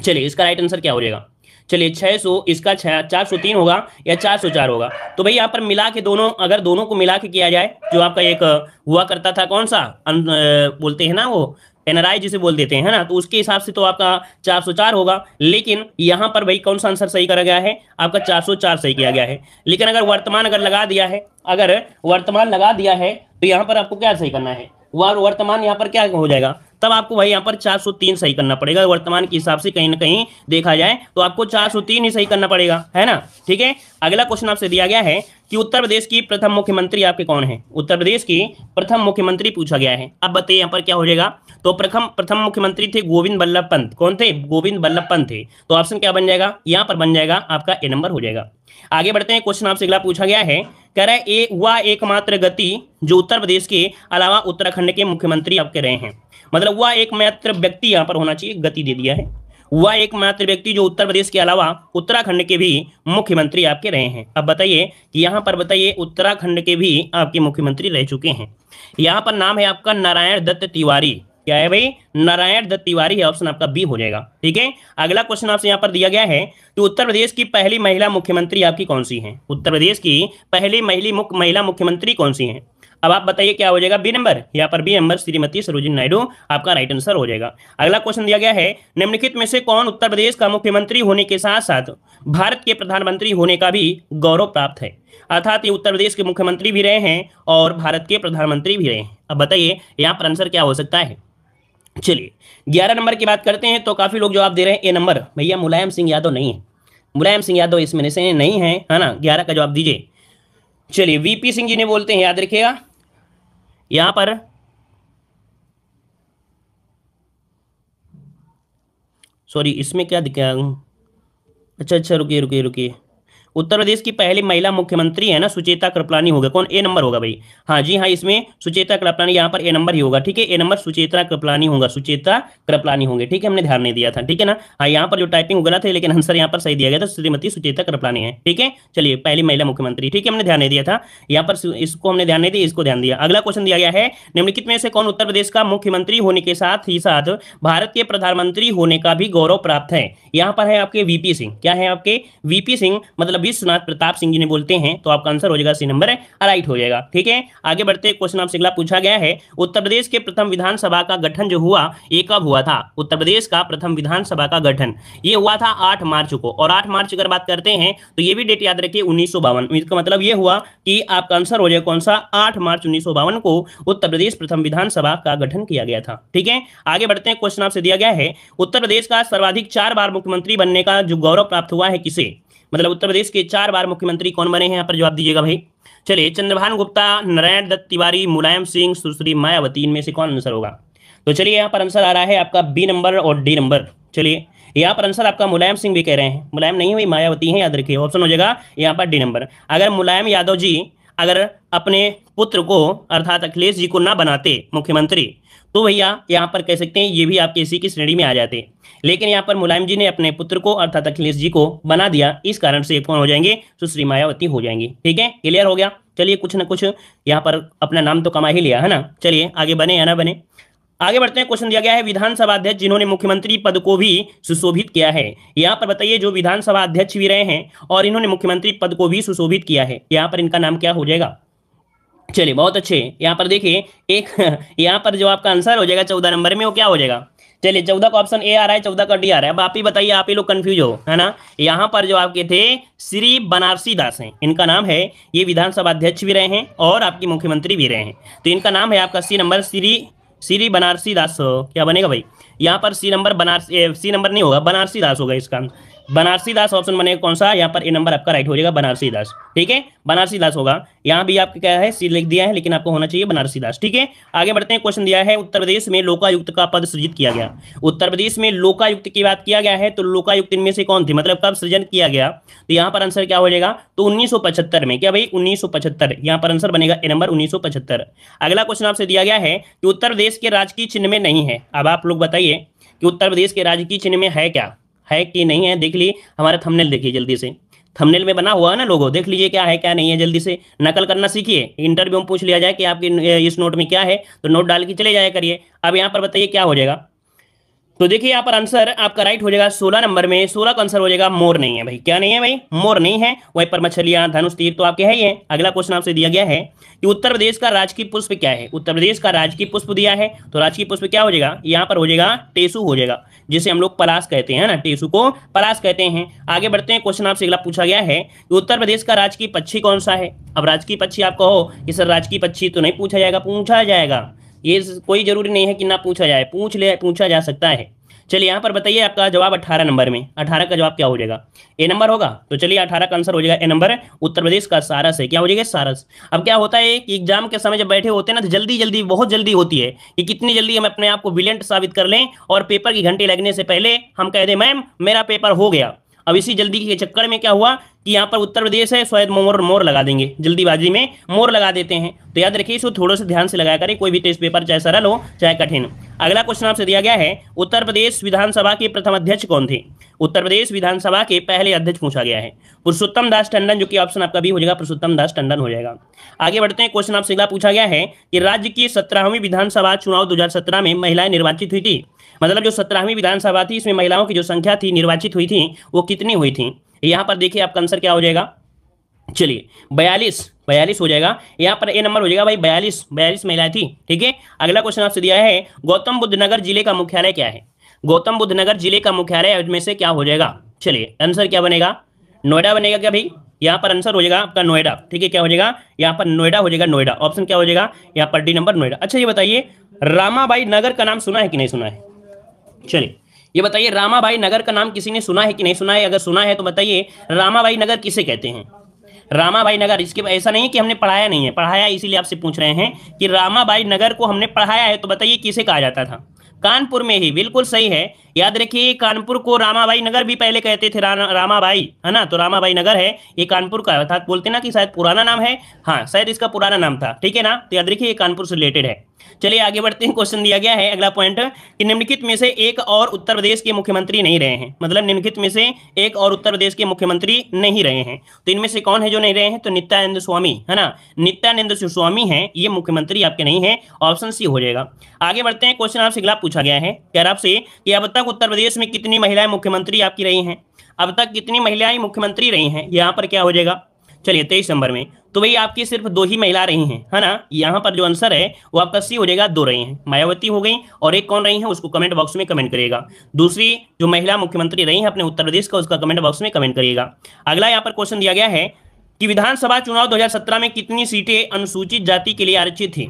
चलिए इसका राइट आंसर क्या हो जाएगा चलिए छह सौ इसका छह चार सौ तीन होगा या चार सौ चार होगा तो भाई यहाँ पर मिला के दोनों अगर दोनों को मिला के किया जाए जो आपका एक हुआ करता था कौन सा अन, अं, बोलते हैं ना वो एनआरआई जिसे बोल देते हैं ना तो उसके हिसाब से तो आपका चार होगा लेकिन यहाँ पर भाई कौन सा आंसर सही करा गया है आपका चार सही किया गया है लेकिन अगर वर्तमान अगर लगा दिया है अगर वर्तमान लगा दिया है तो यहाँ पर आपको क्या सही करना है वर्तमान यहाँ पर क्या हो जाएगा तब आपको वही यहाँ पर 403 सही करना पड़ेगा वर्तमान के हिसाब से कहीं ना कहीं देखा जाए तो आपको 403 ही सही करना पड़ेगा है ना ठीक है अगला क्वेश्चन आपसे दिया गया है कि उत्तर प्रदेश की प्रथम मुख्यमंत्री आपके कौन है उत्तर प्रदेश की प्रथम मुख्यमंत्री पूछा गया है अब बताइए यहाँ पर क्या हो जाएगा तो प्रथम प्रथम मुख्यमंत्री थे गोविंद बल्लभ पंत कौन थे गोविंद बल्लभ पंत थे तो ऑप्शन क्या बन जाएगा यहाँ पर बन जाएगा आपका ए नंबर हो जाएगा आगे बढ़ते हैं क्वेश्चन आपसे अगला पूछा गया है कह रहा है ए वह एकमात्र गति जो उत्तर प्रदेश के अलावा उत्तराखंड के मुख्यमंत्री आपके रहे हैं मतलब वह एकमात्र व्यक्ति यहाँ पर होना चाहिए गति दे दिया है वह एकमात्र व्यक्ति जो उत्तर प्रदेश के अलावा उत्तराखंड के भी मुख्यमंत्री आपके रहे हैं अब बताइए यहाँ पर बताइए उत्तराखंड के भी आपके मुख्यमंत्री रह चुके हैं यहाँ पर नाम है आपका नारायण दत्त तिवारी क्या है भाई नारायण दत्त तिवारी है ऑप्शन आपका बी हो जाएगा ठीक है अगला क्वेश्चन आपसे यहाँ पर दिया गया है तो उत्तर प्रदेश की पहली महिला मुख्यमंत्री आपकी कौन सी है उत्तर प्रदेश की पहली महिली मुख महिला मुख्यमंत्री कौन सी है अब आप बताइए क्या हो जाएगा बी नंबर यहाँ पर बी नंबर श्रीमती सरोजिनी नायडू आपका राइट आंसर हो जाएगा अगला क्वेश्चन दिया गया है निम्नलिखित में से कौन उत्तर प्रदेश का मुख्यमंत्री होने के साथ साथ भारत के प्रधानमंत्री होने का भी गौरव प्राप्त है अर्थात ये उत्तर प्रदेश के मुख्यमंत्री भी रहे हैं और भारत के प्रधानमंत्री भी रहे हैं अब बताइए यहाँ पर आंसर क्या हो सकता है चलिए ग्यारह नंबर की बात करते हैं तो काफ़ी लोग जवाब दे रहे हैं ए नंबर भैया मुलायम सिंह यादव नहीं है मुलायम सिंह यादव इसमें से नहीं है है ना ग्यारह का जवाब दीजिए चलिए वीपी सिंह जी ने बोलते हैं याद रखिएगा यहाँ पर सॉरी इसमें क्या दिखाया अच्छा अच्छा रुकिए रुकिए रुकिए उत्तर प्रदेश की पहली महिला मुख्यमंत्री है ना सुचेता कृपलानी होगा कौन ए नंबर होगा भाई हाँ जी हाँ इसमें सुचेता कृपलानी यहाँ पर ए नंबर ही होगा ठीक है ए नंबर सुचेता कृपलानी होगा सुचेता कृपलानी होंगे ठीक है हमने ध्यान नहीं दिया था ठीक है ना हाँ यहाँ पर जो टाइपिंग गलत है लेकिन आंसर यहाँ पर सही दिया गया था श्रीमती सुचेता कृपलानी है ठीक है चलिए पहली महिला मुख्यमंत्री ठीक है हमने ध्यान नहीं दिया था यहाँ पर इसको हमने ध्यान नहीं दिया इसको ध्यान दिया अगला क्वेश्चन दिया गया है निम्नलिखित में से कौन उत्तर प्रदेश का मुख्यमंत्री होने के साथ ही साथ भारत के प्रधानमंत्री होने का भी गौरव प्राप्त है यहाँ पर है आपके वीपी सिंह क्या है आपके वीपी सिंह मतलब विश्वनाथ प्रताप सिंह जी ने बोलते हैं तो आपका आंसर हो जाएगा सी नंबर राइट हो जाएगा ठीक है आगे बढ़ते क्वेश्चन आपसे अगला पूछा गया है उत्तर प्रदेश के प्रथम विधानसभा का गठन जो हुआ ये कब हुआ था उत्तर प्रदेश का प्रथम विधानसभा का गठन ये हुआ था आठ मार्च को और आठ मार्च अगर बात करते हैं तो ये भी डेट याद रखिए उन्नीस इसका मतलब ये हुआ कि आपका आंसर हो जाएगा कौन सा आठ मार्च उन्नीस को उत्तर प्रदेश प्रथम विधानसभा का गठन किया गया था ठीक है आगे बढ़ते हैं क्वेश्चन आपसे दिया गया है उत्तर प्रदेश का सर्वाधिक चार बार मुख्यमंत्री बनने का जो गौरव प्राप्त हुआ है किसे मतलब उत्तर प्रदेश के चार बार मुख्यमंत्री कौन बने हैं यहाँ पर जवाब दीजिएगा भाई चलिए चंद्रभान गुप्ता नारायण दत्त तिवारी मुलायम सिंह सुश्री मायावती इनमें से कौन आंसर होगा तो चलिए यहाँ पर आंसर आ रहा है आपका बी नंबर और डी नंबर चलिए यहाँ पर आंसर आपका मुलायम सिंह भी कह रहे हैं मुलायम नहीं हुई मायावती है याद रखिए ऑप्शन हो जाएगा यहाँ पर डी नंबर अगर मुलायम यादव जी अगर अपने पुत्र को अर्थात अखिलेश जी को ना बनाते मुख्यमंत्री तो भैया यहाँ पर कह सकते हैं ये भी आपके इसी की श्रेणी में आ जाते लेकिन यहाँ पर मुलायम जी ने अपने पुत्र को अर्थात अखिलेश जी को बना दिया इस कारण से कौन हो जाएंगे सुश्री मायावती हो जाएंगी ठीक है क्लियर हो गया चलिए कुछ ना कुछ यहाँ पर अपना नाम तो कमा ही लिया है ना चलिए आगे बने या ना बने आगे बढ़ते हैं क्वेश्चन दिया गया है विधानसभा अध्यक्ष जिन्होंने मुख्यमंत्री पद को भी सुशोभित किया है यहाँ पर बताइए जो विधानसभा अध्यक्ष भी रहे हैं और इन्होंने मुख्यमंत्री पद को भी सुशोभित किया है यहाँ पर इनका नाम क्या हो जाएगा चलिए बहुत अच्छे यहाँ पर देखिए एक यहाँ पर जो आपका आंसर हो जाएगा चौदह नंबर में वो क्या हो जाएगा चलिए चौदह का ऑप्शन ए आ रहा है चौदह का डी आ रहा है अब आप ही बताइए आप ही लोग कंफ्यूज हो है ना यहाँ पर जो आपके थे श्री बनारसी दास हैं इनका नाम है ये विधानसभा अध्यक्ष भी रहे हैं और आपके मुख्यमंत्री भी रहे हैं तो इनका नाम है आपका सी नंबर श्री श्री बनारसी दास क्या बनेगा भाई यहाँ पर C number Banarsi C number नहीं होगा बनारसी दास होगा इसका बनारसी दास ऑप्शन बनेगा कौन सा यहाँ पर ए नंबर आपका राइट हो जाएगा बनारसी दास ठीक है बनारसी दास होगा यहाँ भी आपके क्या है सी लिख दिया है लेकिन आपको होना चाहिए बनारसी दास ठीक है आगे बढ़ते हैं क्वेश्चन दिया है उत्तर प्रदेश में लोकायुक्त का पद सृजित किया गया उत्तर प्रदेश में लोकायुक्त की बात किया गया है तो लोकायुक्त इनमें से कौन थी मतलब कब सृजन किया गया तो यहाँ पर आंसर क्या हो जाएगा तो उन्नीस में क्या भाई उन्नीस यहाँ पर आंसर बनेगा ए नंबर उन्नीस अगला क्वेश्चन आपसे दिया गया है कि उत्तर प्रदेश के राजकीय चिन्ह में नहीं है अब आप लोग बताइए कि उत्तर प्रदेश के राजकीय चिन्ह में है क्या है कि नहीं है देख लिए हमारा थमनेल देखिए जल्दी से थमनेल में बना हुआ है ना लोगो देख लीजिए क्या है क्या नहीं है जल्दी से नकल करना सीखिए इंटरव्यू में पूछ लिया जाए कि आपके इस नोट में क्या है तो नोट डाल के चले जाया करिए अब यहाँ पर बताइए क्या हो जाएगा तो देखिए यहाँ पर आंसर आपका राइट हो जाएगा सोलह नंबर में सोलह का आंसर हो जाएगा मोर नहीं है भाई क्या नहीं है भाई मोर नहीं है वही पर मछलियां धनुष तीर तो आपके है ही है अगला क्वेश्चन आपसे दिया गया है कि उत्तर प्रदेश का राजकीय पुष्प क्या है उत्तर प्रदेश का राजकीय पुष्प दिया है तो राजकीय पुष्प क्या हो जाएगा यहाँ पर हो जाएगा टेसू हो जाएगा जिसे हम लोग पलास कहते हैं ना टेसू को पलास कहते हैं आगे बढ़ते हैं क्वेश्चन आपसे अगला पूछा गया है कि उत्तर प्रदेश का राजकीय पक्षी कौन सा है अब राजकीय पक्षी आप कहो कि सर राजकीय पक्षी तो नहीं पूछा जाएगा पूछा जाएगा ये कोई जरूरी नहीं है कि ना पूछा जाए पूछ ले पूछा जा सकता है चलिए यहाँ पर बताइए आपका जवाब अठारह नंबर में अठारह का जवाब क्या हो जाएगा ए नंबर होगा तो चलिए अठारह का आंसर हो जाएगा ए नंबर उत्तर प्रदेश का सारस है क्या हो जाएगा सारस अब क्या होता है कि एग्जाम के समय जब बैठे होते हैं ना तो जल्दी जल्दी बहुत जल्दी होती है कि कितनी जल्दी हम अपने आप को विलियंट साबित कर लें और पेपर की घंटी लगने से पहले हम कह दें मैम मेरा पेपर हो गया अब इसी जल्दी के चक्कर में क्या हुआ कि यहाँ पर उत्तर प्रदेश है शायद मोर मोर लगा देंगे जल्दीबाजी में मोर लगा देते हैं तो याद रखिए इसको थोड़ा सा ध्यान से लगाया करें कोई भी टेस्ट पेपर चाहे सरल हो चाहे कठिन अगला क्वेश्चन आपसे दिया गया है उत्तर प्रदेश विधानसभा के प्रथम अध्यक्ष कौन थे उत्तर प्रदेश विधानसभा के पहले अध्यक्ष पूछा गया है पुरुषोत्तम दास टंडन जो कि ऑप्शन आपका भी हो जाएगा पुरुषोत्तम दास टंडन हो जाएगा आगे बढ़ते हैं क्वेश्चन आपसे अगला पूछा गया है कि राज्य की सत्रहवीं विधानसभा चुनाव दो में महिलाएं निर्वाचित हुई थी मतलब जो सत्रहवीं विधानसभा थी इसमें महिलाओं की जो संख्या थी निर्वाचित हुई थी वो कितनी हुई थी यहाँ पर देखिए आपका आंसर क्या हो जाएगा चलिए बयालीस बयालीस हो जाएगा यहाँ पर ए नंबर हो जाएगा भाई बयालीस बयालीस महिलाएं थी ठीक है अगला क्वेश्चन आपसे दिया है गौतम बुद्ध नगर जिले का मुख्यालय क्या है गौतम बुद्ध नगर जिले का मुख्यालय में से क्या हो जाएगा चलिए आंसर क्या बनेगा नोएडा बनेगा क्या भाई यहाँ पर आंसर हो जाएगा आपका नोएडा ठीक है क्या हो जाएगा यहाँ पर नोएडा हो जाएगा नोएडा ऑप्शन क्या हो जाएगा यहाँ पर डी नंबर नोएडा अच्छा ये बताइए रामाबाई नगर का नाम सुना है कि नहीं सुना है चलिए ये बताइए रामाबाई नगर का नाम किसी ने सुना है कि नहीं सुना है अगर सुना है तो बताइए रामाबाई नगर किसे कहते हैं रामाबाई नगर इसके ऐसा नहीं है कि हमने पढ़ाया नहीं है पढ़ाया इसीलिए आपसे पूछ रहे हैं कि रामाबाई नगर को हमने पढ़ाया है तो बताइए किसे कहा जाता था कानपुर में ही बिल्कुल सही है याद रखिए कानपुर को रामाबाई नगर भी पहले कहते थे रा, रामाबाई है ना तो रामाबाई नगर है ये कानपुर का अर्थात बोलते ना कि शायद पुराना नाम है हाँ शायद इसका पुराना नाम था ठीक है ना तो याद रखिए ये कानपुर से रिलेटेड है चलिए आगे बढ़ते हैं क्वेश्चन दिया गया है अगला पॉइंट कि निम्नलिखित में से एक और उत्तर प्रदेश के मुख्यमंत्री नहीं रहे हैं मतलब निम्नलिखित में से एक और उत्तर प्रदेश के मुख्यमंत्री नहीं रहे हैं तो इनमें से कौन है जो नहीं रहे हैं तो नित्यानंद स्वामी है ना नित्यानंद स्वामी है ये मुख्यमंत्री आपके नहीं है ऑप्शन सी हो जाएगा आगे बढ़ते हैं क्वेश्चन आपसे अगला पूछा गया है कह रहा आपसे कि अब तक उत्तर प्रदेश में कितनी महिलाएं मुख्यमंत्री आपकी रही हैं अब तक कितनी महिलाएं मुख्यमंत्री रही हैं यहाँ पर क्या हो जाएगा चलिए तेईस नंबर में तो भाई आपकी सिर्फ दो ही महिला रही हैं है ना यहाँ पर जो आंसर है वो आपका सी हो जाएगा दो रही हैं मायावती हो गई और एक कौन रही है उसको कमेंट बॉक्स में कमेंट करिएगा दूसरी जो महिला मुख्यमंत्री रही है अपने उत्तर प्रदेश का उसका कमेंट बॉक्स में कमेंट करिएगा अगला यहाँ पर क्वेश्चन दिया गया है कि विधानसभा चुनाव 2017 में कितनी सीटें अनुसूचित जाति के लिए आरक्षित थी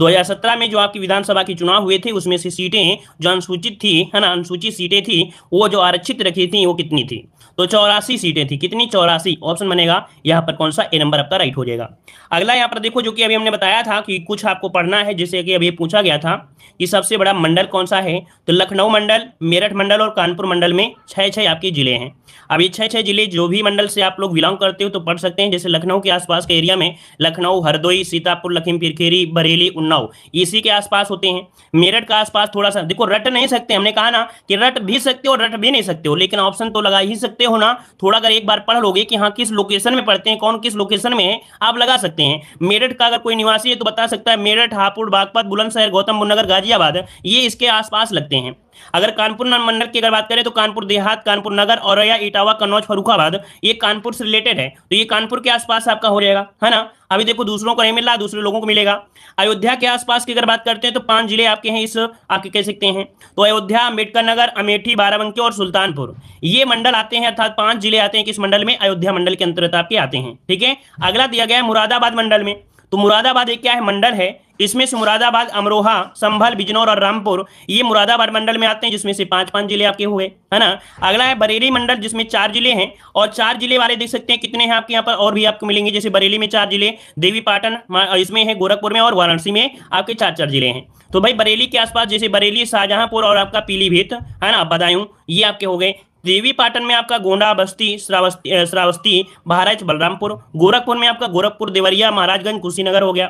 2017 में जो आपकी विधानसभा के चुनाव हुए थे उसमें से सीटें जो अनुसूचित थी है ना अनुसूचित सीटें थी वो जो आरक्षित रखी थी वो कितनी थी तो चौरासी सीटें थी कितनी चौरासी ऑप्शन बनेगा यहाँ पर कौन सा ए नंबर आपका राइट हो जाएगा अगला यहाँ पर देखो जो कि अभी हमने बताया था कि कुछ आपको पढ़ना है जैसे कि अभी पूछा गया था कि सबसे बड़ा मंडल कौन सा है तो लखनऊ मंडल मेरठ मंडल और कानपुर मंडल में छः छः आपके जिले हैं अब ये छः छः जिले जो भी मंडल से आप लोग बिलोंग करते हो तो पढ़ सकते हैं जैसे लखनऊ के आसपास के एरिया में लखनऊ हरदोई सीतापुर लखीमपुर खेरी बरेली उन्नाव इसी के आसपास होते हैं मेरठ का आसपास थोड़ा सा देखो रट नहीं सकते हमने कहा ना कि रट भी सकते हो रट भी नहीं सकते हो लेकिन ऑप्शन तो लगा ही सकते हो ना थोड़ा अगर एक बार पढ़ लोगे कि हाँ किस लोकेशन में पढ़ते हैं कौन किस लोकेशन में है आप लगा सकते हैं मेरठ का अगर कोई निवासी है तो बता सकता है मेरठ हापुड़ बागपत बुलंदशहर गौतम नगर गाजियाबाद ये इसके आसपास लगते हैं अगर कानपुर मंडल की अगर बात करें तो कानपुर देहात कानपुर नगर औरैया इटावा कन्नौज फरुखाबाद ये कानपुर से रिलेटेड है तो ये कानपुर के आसपास आपका हो जाएगा है ना अभी देखो दूसरों को नहीं मिल रहा दूसरे लोगों को मिलेगा अयोध्या के आसपास की अगर बात करते हैं तो पांच जिले आपके हैं इस आपके कह सकते हैं तो अयोध्या अम्बेडकर नगर अमेठी बाराबंकी और सुल्तानपुर ये मंडल आते हैं अर्थात पांच जिले आते हैं किस मंडल में अयोध्या मंडल के अंतर्गत आपके आते हैं ठीक है अगला दिया गया मुरादाबाद मंडल में तो मुरादाबाद एक क्या है मंडल है इसमें से मुरादाबाद अमरोहा संभल बिजनौर और रामपुर ये मुरादाबाद मंडल में आते हैं जिसमें से पांच पांच जिले आपके हुए है ना अगला है बरेली मंडल जिसमें चार जिले हैं और चार जिले वाले देख सकते हैं कितने हैं आपके यहाँ पर और भी आपको मिलेंगे जैसे बरेली में चार जिले देवीपाटन इसमें है गोरखपुर में और वाराणसी में आपके चार चार जिले हैं तो भाई बरेली के आसपास जैसे बरेली शाहजहांपुर और आपका पीलीभीत है ना बदायूं ये आपके हो गए देवी पाटन में आपका गोंडा बस्ती श्रावस्ती श्रावस्ती बहराइच बलरामपुर गोरखपुर में आपका गोरखपुर देवरिया महाराजगंज कुशीनगर हो गया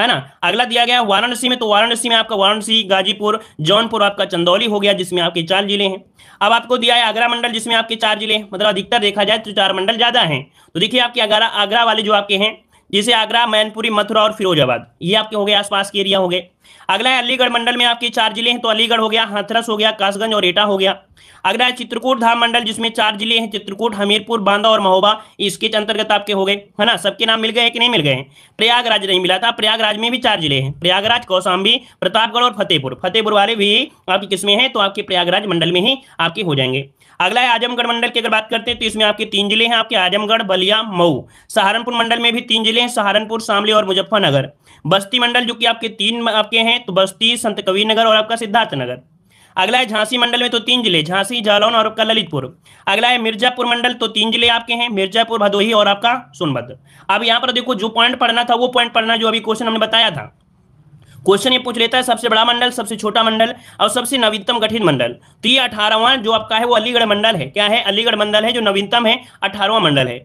है ना अगला दिया गया वाराणसी में तो वाराणसी में आपका वाराणसी गाजीपुर जौनपुर आपका चंदौली हो गया जिसमें आपके चार जिले हैं अब आपको दिया है आगरा मंडल जिसमें आपके चार जिले मतलब अधिकतर देखा जाए तो चार मंडल ज्यादा हैं तो देखिए आपके आगरा आगरा वाले जो आपके हैं जैसे आगरा मैनपुरी मथुरा और फिरोजाबाद ये आपके हो गए आसपास के एरिया हो गए अगला है अलीगढ़ मंडल में आपके चार जिले हैं तो अलीगढ़ हो गया हाथरस हो गया कासगंज और एटा हो गया अगला है चित्रकूट धाम मंडल जिसमें चार जिले हैं चित्रकूट हमीरपुर बांदा और महोबा इसके अंतर्गत आपके हो गए है ना सबके नाम मिल गए कि नहीं मिल गए प्रयागराज नहीं मिला था प्रयागराज में भी चार जिले हैं प्रयागराज कौशाम्बी प्रतापगढ़ और फतेहपुर फतेहपुर वाले भी आपके किसमें हैं तो आपके प्रयागराज मंडल में ही आपके हो जाएंगे अगला है आजमगढ़ मंडल की अगर बात करते हैं तो इसमें आपके तीन जिले हैं आपके आजमगढ़ बलिया मऊ सहारनपुर मंडल में भी तीन जिले हैं सहारनपुर शामली और मुजफ्फरनगर बस्ती मंडल जो कि आपके तीन आपके हैं तो बस्ती संत कबीर नगर और आपका सिद्धार्थ नगर अगला है झांसी मंडल में तो तीन जिले झांसी जालौन और आपका ललितपुर अगला है मिर्जापुर मंडल तो तीन जिले आपके हैं मिर्जापुर भदोही और आपका सोनभद्र अब यहाँ पर देखो जो पॉइंट पढ़ना था वो पॉइंट पढ़ना जो अभी क्वेश्चन हमने बताया था क्वेश्चन ये पूछ लेता है सबसे बड़ा मंडल सबसे छोटा मंडल और सबसे नवीनतम गठित मंडल तो ये अठारहवां जो आपका है वो अलीगढ़ मंडल है क्या है अलीगढ़ मंडल है जो नवीनतम है अठारहवां मंडल है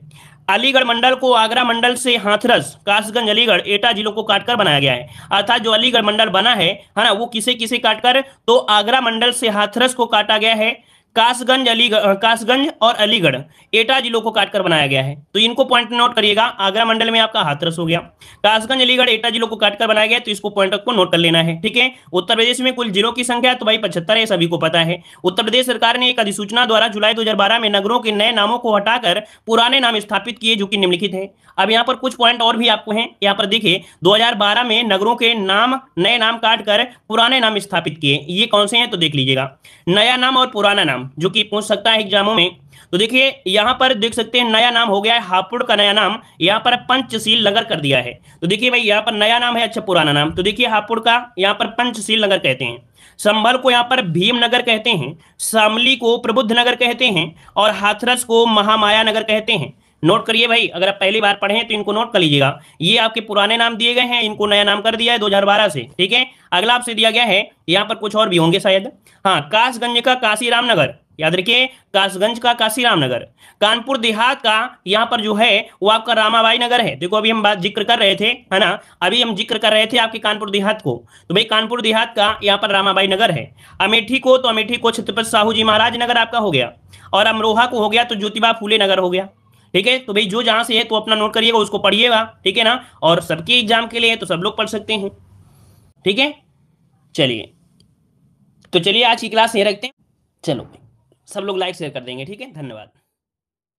अलीगढ़ मंडल को आगरा मंडल से हाथरस कासगंज अलीगढ़ एटा जिलों को काटकर बनाया गया है अर्थात जो अलीगढ़ मंडल बना है है ना वो किसे किसे काटकर तो आगरा मंडल से हाथरस को काटा गया है कासगंज अलीगढ़ कासगंज और अलीगढ़ एटा जिलों को काटकर बनाया गया है तो इनको पॉइंट नोट करिएगा आगरा मंडल में आपका हाथरस हो गया कासगंज अलीगढ़ एटा जिलों को काटकर बनाया गया तो इसको पॉइंट को नोट कर लेना है ठीक है उत्तर प्रदेश में कुल जिलों की संख्या तो भाई पचहत्तर है सभी को पता है उत्तर प्रदेश सरकार ने एक अधिसूचना द्वारा जुलाई दो में नगरों के नए नामों को हटाकर पुराने नाम स्थापित किए जो कि निम्नलिखित है अब यहाँ पर कुछ पॉइंट और भी आपको है यहाँ पर देखिए दो में नगरों के नाम नए नाम काटकर पुराने नाम स्थापित किए ये कौन से हैं तो देख लीजिएगा नया नाम और पुराना नाम नाम जो कि पूछ सकता है एग्जामों में तो देखिए यहां पर देख सकते हैं नया नाम हो गया है हापुड़ का नया नाम यहां पर पंचशील नगर कर दिया है तो देखिए भाई यहां पर नया नाम है अच्छा पुराना नाम तो देखिए हापुड़ का यहां पर पंचशील नगर कहते हैं संभल को यहां पर भीम नगर कहते हैं शामली को प्रबुद्ध नगर कहते हैं और हाथरस को महामाया नगर कहते हैं नोट करिए भाई अगर आप पहली बार पढ़े तो इनको नोट कर लीजिएगा ये आपके पुराने नाम दिए गए हैं इनको नया नाम कर दिया है 2012 से ठीक है अगला आपसे दिया गया है यहाँ पर कुछ और भी होंगे शायद हाँ कासगंज का काशी रामनगर याद रखिए कासगंज का काशी रामनगर कानपुर देहात का यहाँ पर जो है वो आपका रामाबाई नगर है देखो अभी हम बात जिक्र कर रहे थे है ना अभी हम जिक्र कर रहे थे आपके कानपुर देहात को तो भाई कानपुर देहात का यहाँ पर रामाबाई नगर है अमेठी को तो अमेठी को छत्रपति साहू जी महाराज नगर आपका हो गया और अमरोहा को हो गया तो ज्योतिबा फूले नगर हो गया ठीक है तो भाई जो जहां से है तो अपना नोट करिएगा उसको पढ़िएगा ठीक है ना और सबके एग्जाम के लिए तो सब लोग पढ़ सकते हैं ठीक है चलिए तो चलिए आज की क्लास ये रखते हैं चलो सब लोग लाइक शेयर कर देंगे ठीक है धन्यवाद